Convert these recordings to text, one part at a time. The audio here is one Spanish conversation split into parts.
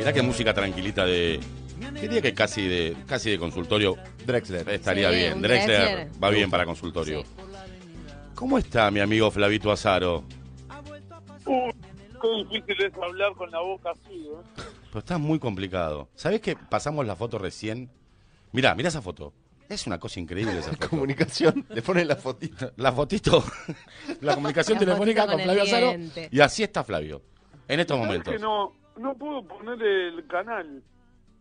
Mirá qué música tranquilita de. Diría que casi de, casi de consultorio. Drexler. Estaría bien. Drexler, va bien para consultorio. ¿Cómo está mi amigo Flavito Azaro? qué difícil es hablar con la boca así, eh? Pero está muy complicado. ¿Sabés que pasamos la foto recién? Mirá, mirá esa foto. Es una cosa increíble esa foto. comunicación. Le ponen la fotito. La fotito. la comunicación telefónica con, Flavio Azaro. Y así está Flavio. En estos momentos. no, no puedo poner el canal.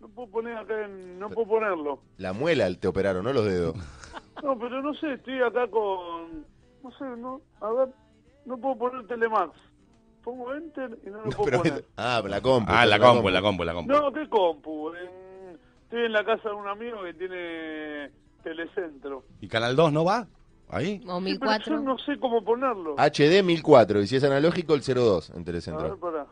No puedo poner acá, en, no puedo ponerlo. La muela te operaron, no los dedos. No, pero no sé, estoy acá con, no sé, no, a ver, no puedo poner Telemax. Pongo Enter y no lo puedo poner. ah, la compu. Ah, la, compu, la compu, la compu. No, ¿qué compu? estoy en la casa de un amigo que tiene Telecentro. ¿Y Canal 2 no va? ¿Ahí? O 1004. yo no sé cómo ponerlo. HD 1004, y si es analógico, el 02 en Telecentro. A ver,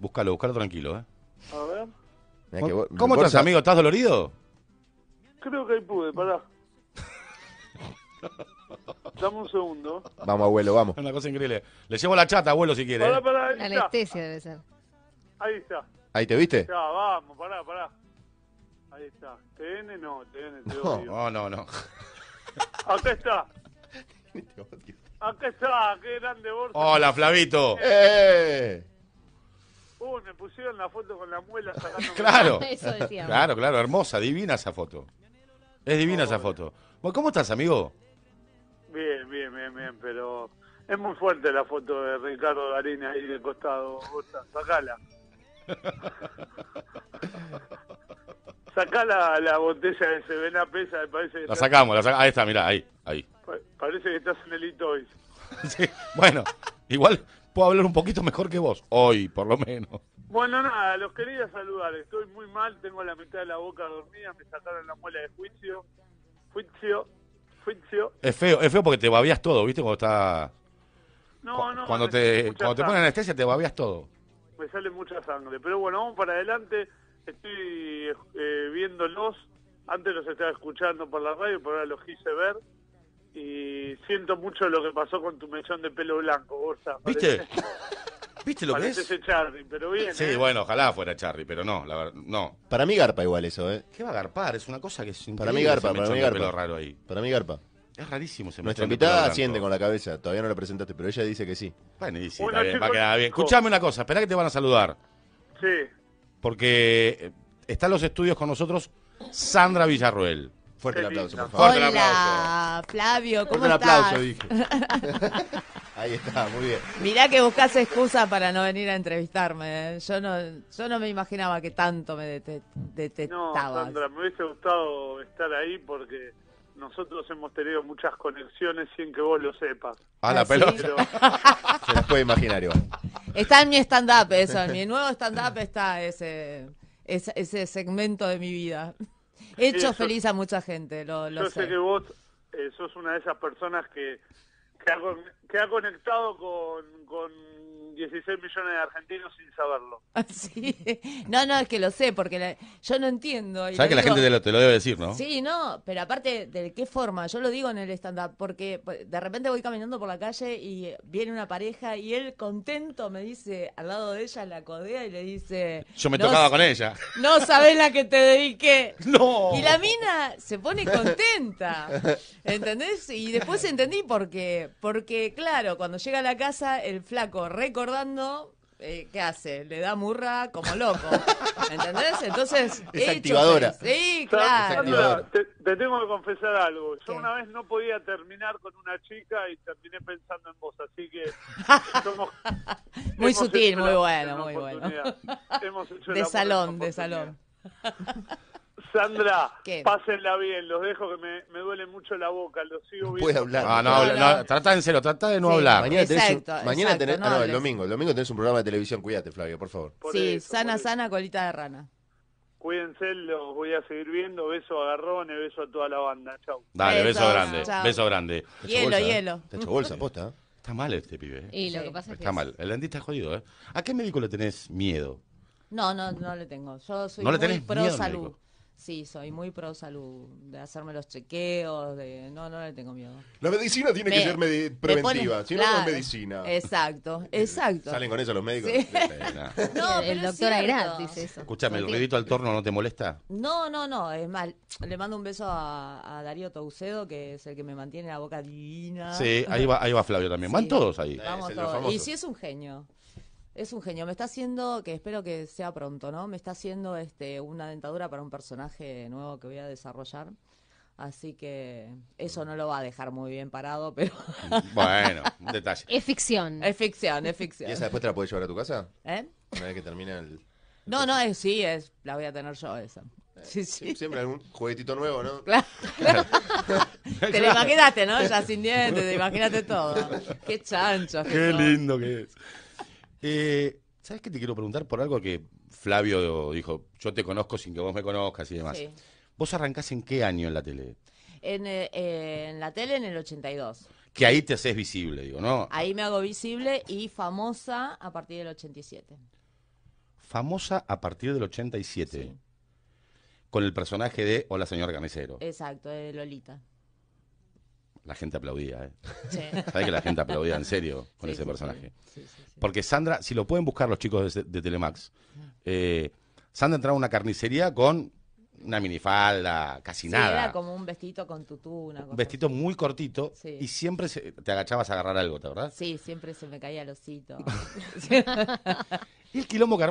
Búscalo, búscalo tranquilo, ¿eh? A ver. ¿Cómo estás, amigo? ¿Estás dolorido? Creo que ahí pude, pará. Dame un segundo. Vamos, abuelo, vamos. Es una cosa increíble. Le llevo la chata, abuelo, si quiere. Pará, eh. pará, ahí está. Anestesia debe ser. Ahí está. ¿Ahí te viste? Ya, vamos, pará, pará. Ahí está. TN no, TN te No. odio. No, no, no. Acá está. Acá está, qué grande bolso. Hola, Flavito. ¡Eh! Uh me pusieron la foto con la muela sacando. claro, Eso claro, claro, hermosa, divina esa foto. Es divina esa foto. ¿Cómo estás, amigo? Bien, bien, bien, bien, pero es muy fuerte la foto de Ricardo Darín ahí de costado. Sacala. Sacala la botella de Sevena Pesa, parece que La sacamos, la sacamos. Ahí está, mirá, ahí, ahí. parece que estás en el hoy. Sí, bueno, igual puedo hablar un poquito mejor que vos, hoy por lo menos. Bueno, nada, los quería saludar. Estoy muy mal, tengo la mitad de la boca dormida, me sacaron la muela de juicio. Juicio, juicio. Es feo, es feo porque te babías todo, ¿viste? Cuando está. No, no. Cuando te, cuando te ponen anestesia te babías todo. Me sale mucha sangre. Pero bueno, vamos para adelante. Estoy eh, viéndolos. Antes los estaba escuchando por la radio, pero ahora los quise ver y siento mucho lo que pasó con tu mechón de pelo blanco, ¿Viste? ¿Viste lo que es? Charlie, pero bien. Sí, ¿eh? bueno, ojalá fuera Charlie, pero no, la verdad, no. Para mí garpa igual eso, ¿eh? ¿Qué va a garpar? Es una cosa que es Para mí garpa, para mí garpa. raro ahí. Para mí garpa. Es rarísimo ese Nuestra invitada asiente con la cabeza, todavía no la presentaste, pero ella dice que sí. Bueno, y va a quedar bien. Escuchame una cosa, esperá que te van a saludar. Sí. Porque eh, están los estudios con nosotros Sandra Villarruel. Fuerte el aplauso, por favor. Fuerte Flavio? ¿Cómo un aplauso, dije. Ahí está, muy bien. Mirá que buscas excusa para no venir a entrevistarme. ¿eh? Yo no yo no me imaginaba que tanto me detestaba. Sandra, me hubiese gustado estar ahí porque nosotros hemos tenido muchas conexiones sin que vos lo sepas. A ah, la ah, pelota. Se las puede imaginar, igual. Está en mi stand-up eso, en mi nuevo stand-up está ese, ese, segmento de mi vida. He hecho feliz a mucha gente, lo, yo sé. que vos eso eh, sos una de esas personas que, que, ha, conectado con 16 millones de argentinos sin saberlo. Ah, sí? No, no, es que lo sé, porque yo no entiendo. Sabes que la gente te lo, debe decir, ¿no? Sí, no, pero aparte, ¿de qué forma? Yo lo digo en el stand-up, porque de repente voy caminando por la calle y viene una pareja y él contento me dice, al lado de ella la codea y le dice... Yo me tocaba con ella. No sabes la que te dediqué. No. Y la mina se pone contenta, ¿entendés? Y después entendí por qué. Porque, claro, cuando llega a la casa, el flaco recorre dando, eh, ¿qué hace? Le da murra como loco. ¿Entendés? Entonces. Es activadora. Sí, claro. te, tengo que confesar algo. Yo una vez no podía terminar con una chica y terminé pensando en vos. Así que. muy sutil, muy bueno, muy bueno. de salón, de salón. Sandra, pásenla bien, los dejo que me, me, duele mucho la boca, los sigo viendo. Puedes hablar. Ah, no, no, no, no, trata de no hablar. Mañana tenés, un, mañana tenés no, el domingo, el domingo tenés un programa de televisión, cuídate, Flavio, por favor. sí, sana, sana, colita de rana. Cuídense, los voy a seguir viendo. Beso a Garrones, beso a toda la banda. Chau. Dale, beso, grande, beso grande. Hielo, ¿eh? hielo. ¿eh? Te echo bolsa, posta. Está mal este pibe. ¿eh? Y lo que pasa es que Está mal, el dentista es jodido, ¿eh? ¿A qué médico le tenés miedo? No, no, no le tengo. Yo soy ¿No le tenés pro miedo, salud. Sí, soy muy pro salud, de hacerme los chequeos, de no, no le tengo miedo. La medicina tiene que ser preventiva, si no, no es medicina. Exacto, eh, exacto. Salen con eso los médicos. Sí. no, el doctor es dice eso. Escúchame, ¿el ruidito al torno no te molesta? No, no, no, es mal. le mando un beso a, a Darío Toucedo, que es el que me mantiene la boca divina. Sí, ahí va, ahí va Flavio también, van todos ahí. Vamos todos. Y si es un genio. Es un genio. Me está haciendo, que espero que sea pronto, ¿no? Me está haciendo este, una dentadura para un personaje nuevo que voy a desarrollar. Así que eso no lo va a dejar muy bien parado, pero. Bueno, un detalle. Es ficción. Es ficción, es ficción. ¿Y esa después te la puedes llevar a tu casa? ¿Eh? Una vez que termine el. No, no, sí, es, la voy a tener yo esa. Eh, sí, Siempre algún juguetito nuevo, ¿no? Claro. te lo imaginaste, ¿no? Ya sin dientes, te imaginaste todo. Qué chancho. Qué lindo que es. Eh, ¿Sabes qué te quiero preguntar por algo que Flavio dijo? Yo te conozco sin que vos me conozcas y demás. ¿Vos arrancás en qué año en la tele? En, eh, la tele en el 82. Que ahí te haces visible, digo, ¿no? Ahí me hago visible y famosa a partir del 87. Famosa a partir del 87. Con el personaje de Hola, señor Gamesero. Exacto, de Lolita la gente aplaudía, ¿eh? que la gente aplaudía en serio con ese personaje? Porque Sandra, si lo pueden buscar los chicos de, Telemax, ah. eh, Sandra entraba a una carnicería con una minifalda, casi nada. Era como un vestito con tutú, Un vestido muy cortito y siempre te agachabas a agarrar algo, ¿verdad? Sí, siempre se me caía el osito. y el quilombo que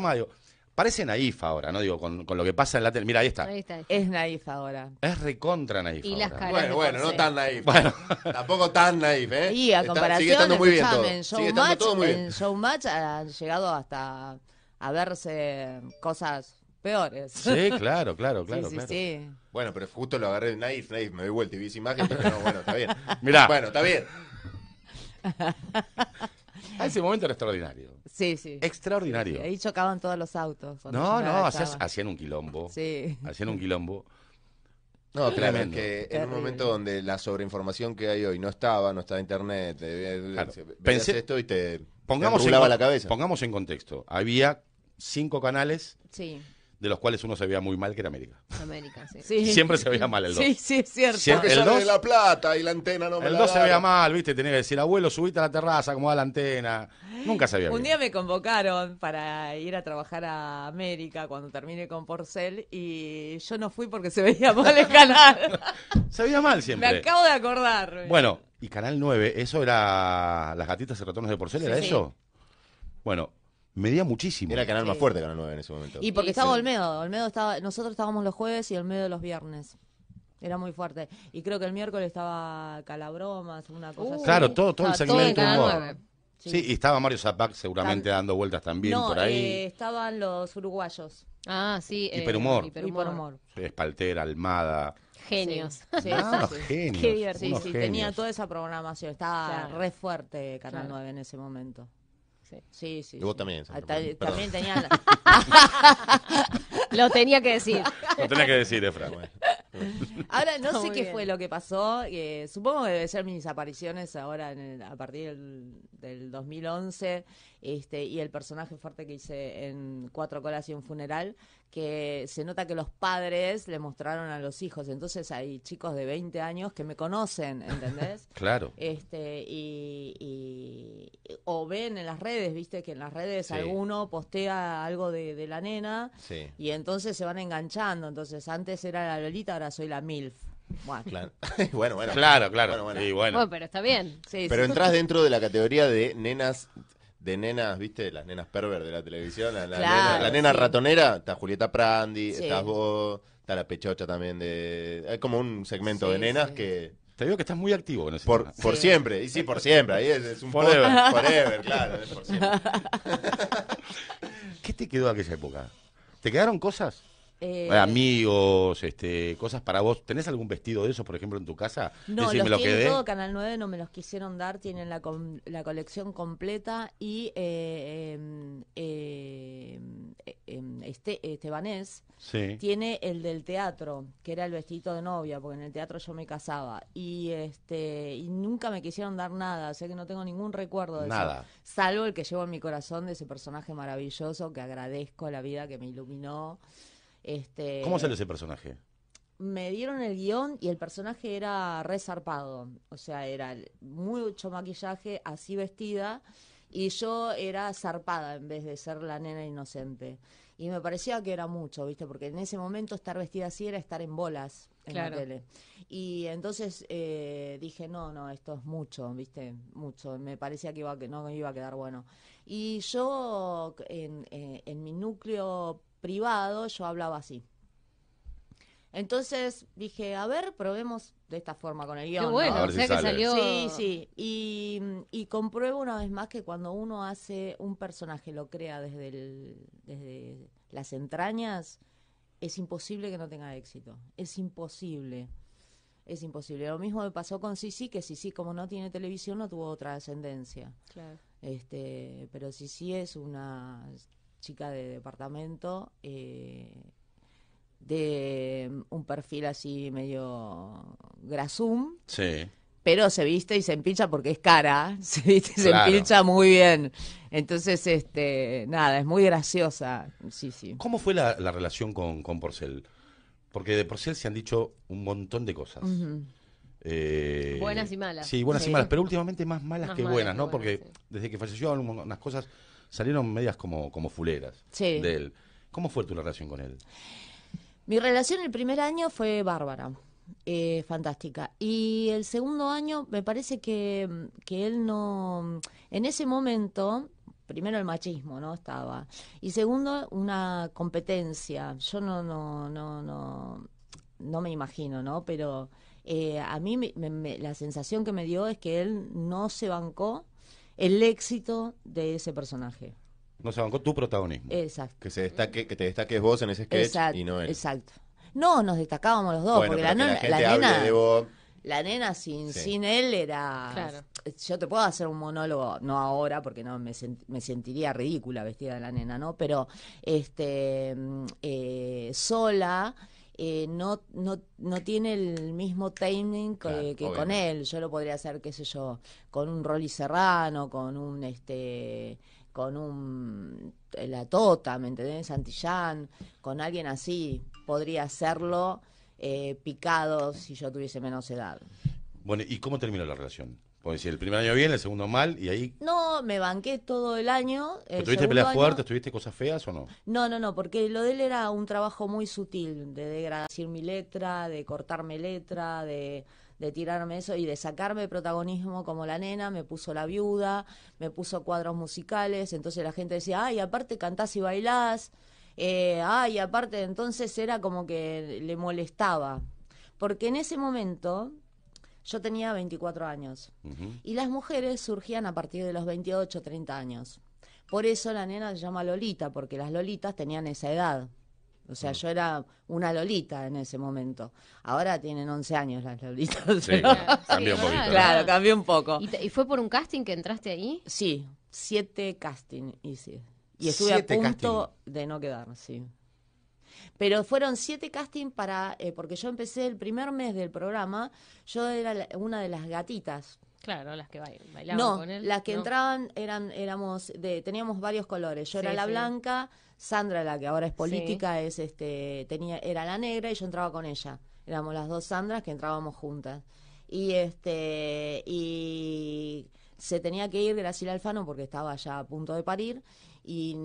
Parece naif ahora, ¿no? Digo, con, con lo que pasa en la tele. Mira, ahí está. Es naif ahora. Es recontra naif. Y las Bueno, bueno, no tan naif. Tampoco tan naif, ¿eh? Y a comparación, muy bien en Showmatch, han llegado hasta a verse cosas peores. Sí, claro, claro, claro. sí, sí, Bueno, pero justo lo agarré en Naif, Naif, me doy vuelta y vi esa imagen, pero no, bueno, está bien. Mirá. Bueno, está bien. Ah, ese momento era extraordinario. Sí, sí. Extraordinario. Y Ahí chocaban todos los autos. No, no, hacían un quilombo. Sí. Hacían un quilombo. No, claro, en un momento donde la sobreinformación que hay hoy no estaba, no estaba internet, eh, pensé esto y te, pongamos en, la cabeza. Pongamos en contexto, había cinco canales. Sí de los cuales uno se veía muy mal, que era América. América, sí. Siempre se veía mal el 2. Sí, sí, es cierto. el 2 de la plata y la antena no me El 2 se veía mal, ¿viste? Tenía que decir, abuelo, subiste a la terraza, como va la antena. Nunca se veía Un día me convocaron para ir a trabajar a América cuando terminé con Porcel y yo no fui porque se veía mal el canal. se veía mal siempre. Me acabo de acordar. Bueno, y Canal 9, ¿eso era Las gatitas y ratones de Porcel? ¿Era eso? Bueno, medía muchísimo. Era el canal más fuerte, Canal 9 en ese momento. Y porque estaba Olmedo, Olmedo estaba, nosotros estábamos los jueves y Olmedo los viernes. Era muy fuerte. Y creo que el miércoles estaba Calabromas, una cosa uh, así. Claro, todo- todo el segmento humor. Sí. y estaba Mario Zapac seguramente dando vueltas también por ahí. Eh, estaban los uruguayos. Ah, sí. eh, Hiperhumor. Espaltera, Almada. Genios. Sí, ah, Qué divertido. tenía toda esa programación. Estaba re fuerte Canal 9 en ese momento. Sí, sí. y vos también. Ah, también tenía. Lo tenía que decir. Lo tenía que decir, Efra. Ahora, no sé qué fue lo que pasó. Eh, supongo que deben ser mis apariciones ahora a partir del, del 2011. Este, y el personaje fuerte que hice en Cuatro Colas y un Funeral, que se nota que los padres le mostraron a los hijos. Entonces hay chicos de 20 años que me conocen, ¿entendés? claro. Este, y, o ven en las redes, viste que en las redes alguno postea algo de, la nena y entonces se van enganchando. Entonces antes era la Lolita, ahora soy la MILF. Bueno. bueno, Claro, claro. bueno. pero está bien. pero entras dentro de la categoría de nenas de nenas, ¿viste? Las nenas pervers de la televisión, la, nena, ratonera, está Julieta Prandi, está vos, está la pechocha también de... Hay como un segmento de nenas que... Te digo que estás muy activo en ese Por, por siempre, y sí, por siempre, ahí es, un forever. forever, claro, por siempre. ¿Qué te quedó de aquella época? ¿Te quedaron cosas? Eh, amigos, este, cosas para vos. ¿Tenés algún vestido de esos, por ejemplo, en tu casa? No, los tiene lo todo Canal 9, no me los quisieron dar, tienen la, la colección completa y eh, em, eh, em, eh este, Estebanés tiene el del teatro, que era el vestido de novia, porque en el teatro yo me casaba y este y nunca me quisieron dar nada, o sea que no tengo ningún recuerdo de nada. eso, salvo el que llevo en mi corazón de ese personaje maravilloso que agradezco la vida que me iluminó. Este, ¿Cómo sale ese personaje? Me dieron el guión y el personaje era re zarpado o sea, era mucho maquillaje, así vestida, y yo era zarpada en vez de ser la nena inocente. Y me parecía que era mucho, ¿viste? Porque en ese momento estar vestida así era estar en bolas en la Y entonces eh, dije, no, no, esto es mucho, ¿viste? Mucho. Me parecía que, iba, que no iba a quedar bueno. Y yo, en, eh, en mi núcleo privado yo hablaba así. Entonces dije, a ver, probemos de esta forma con el guión. Qué bueno, salió. Sí, sí. Y, compruebo una vez más que cuando uno hace un personaje, lo crea desde, desde las entrañas, es imposible que no tenga éxito. Es imposible. Es imposible. Lo mismo me pasó con Sisi, que Sisi, como no tiene televisión, no tuvo otra ascendencia. Claro. Este, pero Sisi es una chica de departamento, eh, de un perfil así medio grasum. Pero se viste y se empincha porque es cara, se viste y se empincha muy bien. Entonces, este, nada, es muy graciosa. Sí, sí. ¿Cómo fue la, relación con, Porcel? Porque de Porcel se han dicho un montón de cosas. Eh, buenas y malas. Sí, buenas y malas, pero últimamente más malas que buenas, ¿no? Porque desde que falleció unas cosas salieron medias como, como fuleras de él. ¿Cómo fue tu relación con él? Mi relación el primer año fue bárbara, eh, fantástica. Y el segundo año me parece que, que él no... En ese momento primero el machismo no estaba y segundo una competencia yo no no no no no me imagino no pero eh, a mí la sensación que me dio es que él no se bancó el éxito de ese personaje. No se tu protagonismo. Exacto. Que, se destaque, que te destaques vos en ese sketch y no él. Exacto. No, nos destacábamos los dos, porque la, nena... la nena sin, sin él era... Yo te puedo hacer un monólogo, no ahora, porque no me, sentiría ridícula vestida de la nena, ¿no? Pero este mm, eh, sola eh, no, no, no tiene el mismo timing que, con él. Yo lo podría hacer, qué sé yo, con un Rolly Serrano, con un este con un la Tota, ¿me entendés? Santillán, con alguien así, podría hacerlo eh, picado si yo tuviese menos edad. Bueno, ¿y cómo terminó la relación? Pues si el primer año bien, el segundo mal, y ahí... No, me banqué todo el año. ¿Tuviste peleas fuertes? ¿Tuviste cosas feas o no? No, no, no, porque lo de él era un trabajo muy sutil, de degradar mi letra, de cortarme letra, de, de tirarme eso y de sacarme protagonismo como la nena, me puso la viuda, me puso cuadros musicales, entonces la gente decía, ay, aparte cantás y bailás, eh, ay, aparte entonces era como que le molestaba, porque en ese momento yo tenía 24 años y las mujeres surgían a partir de los 28, 30 años. Por eso la nena se llama Lolita, porque las Lolitas tenían esa edad. O sea, mm. yo era una Lolita en ese momento. Ahora tienen 11 años las Lolitas. Sí, cambió un poquito. Claro, cambió un poco. ¿Y, fue por un casting que entraste ahí? Sí, siete casting hice. Y estuve a punto de no quedar, sí. Pero fueron siete castings para, eh, porque yo empecé el primer mes del programa, yo era una de las gatitas. Claro, las que bailaban con él. Las que entraban eran, éramos, de, teníamos varios colores. Yo era la blanca, Sandra, la que ahora es política, es este, tenía, era la negra y yo entraba con ella. Éramos las dos Sandras que entrábamos juntas. Y este, y se tenía que ir de la Graciela Alfano porque estaba ya a punto de parir y,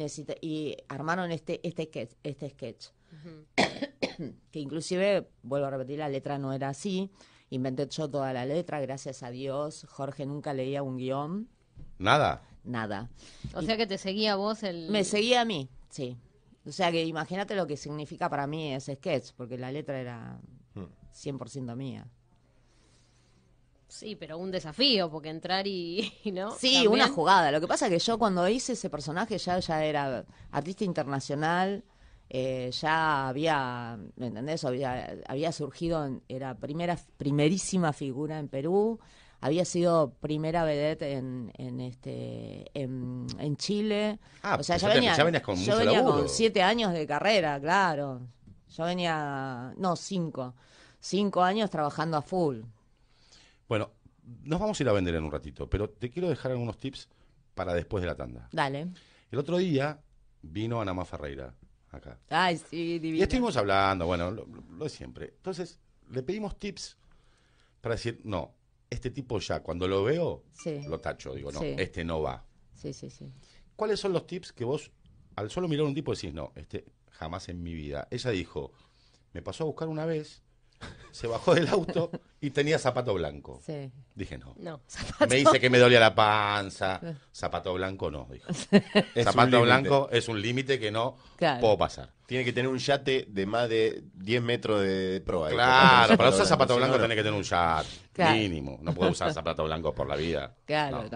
y armaron este, este sketch. Este sketch que inclusive, vuelvo a repetir, la letra no era así, inventé yo toda la letra, gracias a Dios, Jorge nunca leía un guión. Nada. Nada. O sea que te seguía vos el... Me seguía a mí, sí. O sea que imagínate lo que significa para mí ese sketch, porque la letra era 100% hmm. mía. Sí, pero un desafío, porque entrar y, ¿no? Sí, una jugada. Lo que pasa es que yo cuando hice ese personaje ya, ya era artista internacional, eh, ya había, ¿me entendés? Había, surgido, era primera, primerísima figura en Perú, había sido primera vedette en, este en, Chile. Ah, o sea, ya, venía, yo venía con siete años de carrera, claro. Yo venía, no, cinco. Cinco años trabajando a full. Bueno, nos vamos a ir a vender en un ratito, pero te quiero dejar algunos tips para después de la tanda. Dale. El otro día vino Anamá Ferreira acá. Y estuvimos hablando, bueno, lo, de siempre. Entonces, le pedimos tips para decir, no, este tipo ya, cuando lo veo, lo tacho, digo, no, este no va. Sí, sí, sí. ¿Cuáles son los tips que vos, al solo mirar un tipo, decís, no, este jamás en mi vida? Ella dijo, me pasó a buscar una vez, se bajó del auto y tenía zapato blanco. Dije, no. Me dice que me dolía la panza. Zapato blanco, no, dijo. zapato blanco es un límite que no puedo pasar. Tiene que tener un yate de más de 10 metros de proa. Claro, para usar zapato blanco Tiene que tener un yate mínimo. No puedo usar zapato blanco por la vida. Claro,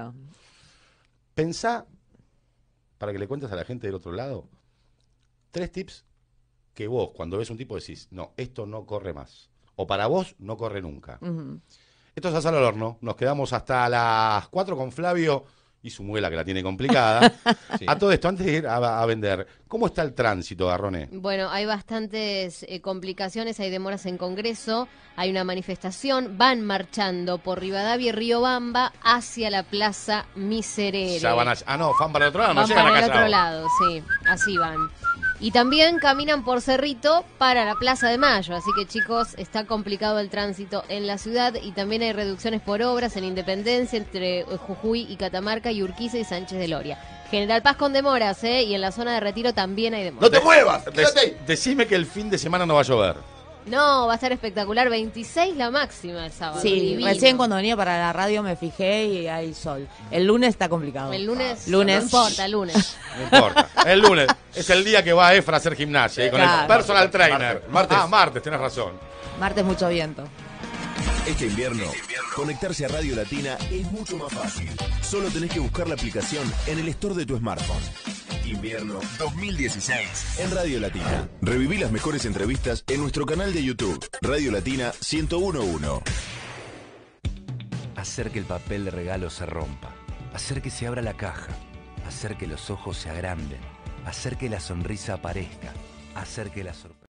Pensá, para que le cuentes a la gente del otro lado, tres tips que vos cuando ves un tipo decís, no, esto no corre más. O para vos no corre nunca. Esto es asal al horno. Nos quedamos hasta las 4 con Flavio y su muela que la tiene complicada. A todo esto, antes de ir a, vender, ¿cómo está el tránsito, Garroné? Bueno, hay bastantes eh, complicaciones, hay demoras en Congreso, hay una manifestación, van marchando por Rivadavia y Riobamba hacia la Plaza Miserere. van ah, no, van para el otro lado, no van para el otro lado, sí, así van. Y también caminan por Cerrito para la Plaza de Mayo. Así que chicos, está complicado el tránsito en la ciudad y también hay reducciones por obras en Independencia entre eh, Jujuy y Catamarca y Urquiza y Sánchez de Loria. General Paz con demoras, ¿eh? Y en la zona de retiro también hay demoras. ¡No te muevas! decime que el fin de semana no va a llover. No, va a ser espectacular. 26 la máxima el sábado. Sí, recién cuando venía para la radio me fijé y hay sol. El lunes está complicado. El lunes. No importa, el lunes. No importa. El lunes es el día que va a Efra a hacer gimnasia con el personal trainer. Martes. Ah, martes, tenés razón. Martes mucho viento. Este invierno, conectarse a Radio Latina es mucho más fácil. Solo tenés que buscar la aplicación en el store de tu smartphone. Invierno 2016 en Radio Latina. Reviví las mejores entrevistas en nuestro canal de YouTube, Radio Latina 1011. Hacer que el papel de regalo se rompa, hacer que se abra la caja, hacer que los ojos se agranden, hacer que la sonrisa aparezca, hacer que la sorpresa.